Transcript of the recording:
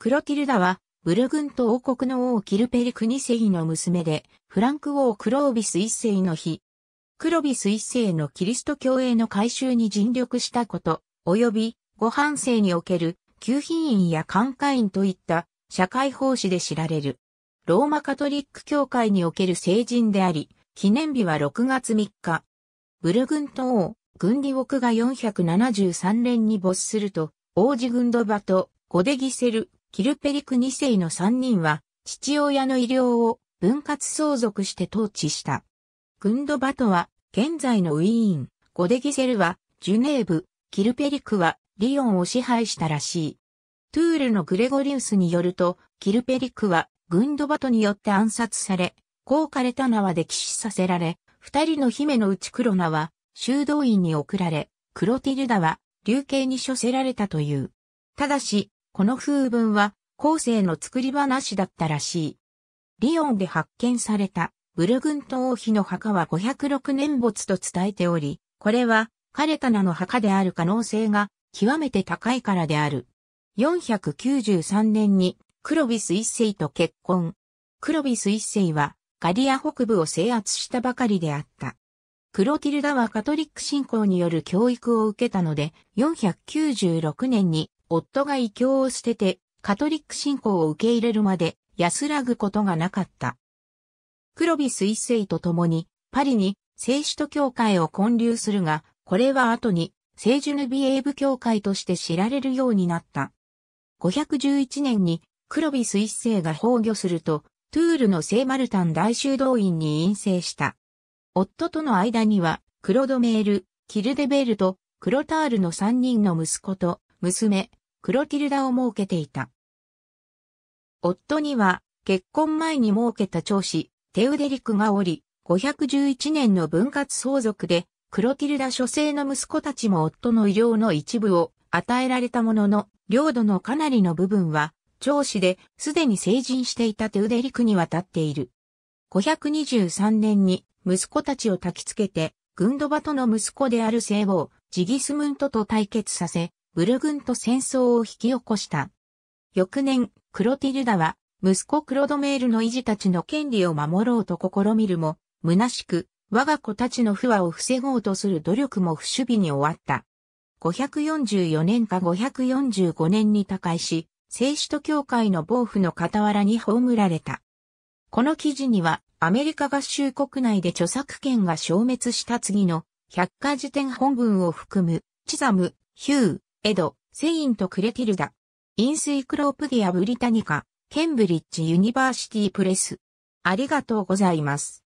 クロティルダは、ブルグント王国の王キルペリク二世の娘で、フランク王クロービス一世の日。クロビス一世のキリスト教営の改修に尽力したこと、及び、ご半生における、旧品院や寛解院といった社会奉仕で知られる。ローマカトリック教会における聖人であり、記念日は6月3日。ブルグント王、軍利屋が473連に没すると、王子軍土ドバとゴデギセル、キルペリク2世の3人は、父親の医療を分割相続して統治した。グンドバトは、現在のウィーン、ゴデギセルは、ジュネーブ、キルペリクは、リオンを支配したらしい。トゥールのグレゴリウスによると、キルペリクは、グンドバトによって暗殺され、コーカレタナは溺死させられ、二人の姫のうちクロナは、修道院に送られ、クロティルダは、流刑に処せられたという。ただし、この風文は後世の作り話だったらしい。リオンで発見されたブルグント王妃の墓は506年没と伝えており、これはカレタナの墓である可能性が極めて高いからである。493年にクロビス一世と結婚。クロビス一世はガリア北部を制圧したばかりであった。クロティルダはカトリック信仰による教育を受けたので、496年に夫が異教を捨てて、カトリック信仰を受け入れるまで安らぐことがなかった。黒ビス一世と共に、パリに聖使徒教会を建立するが、これは後に聖ジュヌビエーブ教会として知られるようになった。511年に黒ビス一世が崩御すると、トゥールの聖マルタン大修道院に陰性した。夫との間には、クロドメール、キルデベールと、クロタールの3人の息子と、娘、黒ティルダを設けていた。夫には結婚前に設けた長子、テウデリクがおり、511年の分割相続で、クロティルダ諸生の息子たちも夫の医療の一部を与えられたものの、領土のかなりの部分は、長子で、すでに成人していたテウデリクに渡っている。523年に、息子たちを焚きつけて、グンドバトの息子である聖王、ジギスムントと対決させ、ブル軍と戦争を引き起こした。翌年、クロティルダは、息子クロドメールの維持たちの権利を守ろうと試みるも、虚しく、我が子たちの不和を防ごうとする努力も不守備に終わった。544年か545年に他界し、聖使徒教会の暴風の傍らに葬られた。この記事には、アメリカ合衆国内で著作権が消滅した次の、百科事典本文を含む、チザム、ヒュー、エド、セイント・クレティルダ。インスイクロープディア・ブリタニカ、ケンブリッジ・ユニバーシティ・プレス。ありがとうございます。